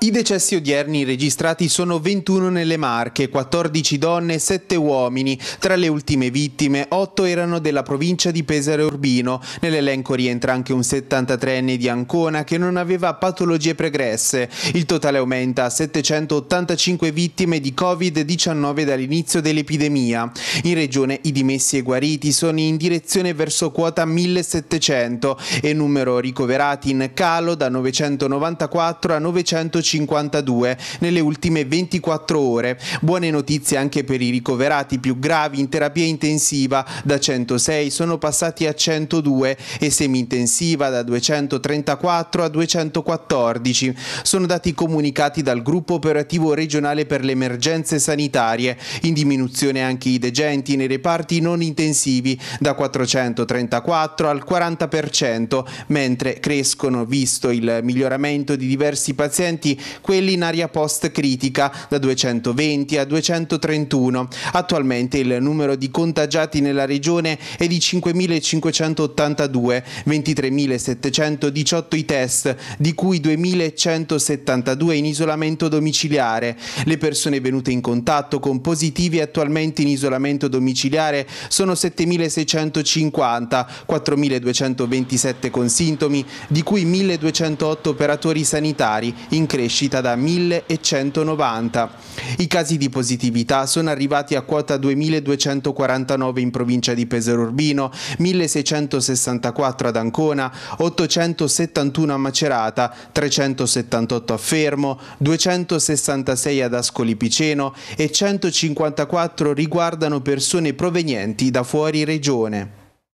I decessi odierni registrati sono 21 nelle Marche, 14 donne e 7 uomini. Tra le ultime vittime, 8 erano della provincia di Pesaro Urbino. Nell'elenco rientra anche un 73enne di Ancona che non aveva patologie pregresse. Il totale aumenta a 785 vittime di Covid-19 dall'inizio dell'epidemia. In regione i dimessi e guariti sono in direzione verso quota 1700 e numero ricoverati in calo da 994 a 950. 152 nelle ultime 24 ore. Buone notizie anche per i ricoverati più gravi in terapia intensiva da 106 sono passati a 102 e semi-intensiva da 234 a 214. Sono dati comunicati dal gruppo operativo regionale per le emergenze sanitarie, in diminuzione anche i degenti nei reparti non intensivi da 434 al 40%, mentre crescono, visto il miglioramento di diversi pazienti, quelli in area post critica da 220 a 231. Attualmente il numero di contagiati nella regione è di 5.582, 23.718 i test, di cui 2.172 in isolamento domiciliare. Le persone venute in contatto con positivi attualmente in isolamento domiciliare sono 7.650, 4.227 con sintomi, di cui 1.208 operatori sanitari in crescita crescita da 1190. I casi di positività sono arrivati a quota 2249 in provincia di Pesaro Urbino, 1664 ad Ancona, 871 a Macerata, 378 a Fermo, 266 ad Ascoli Piceno e 154 riguardano persone provenienti da fuori regione.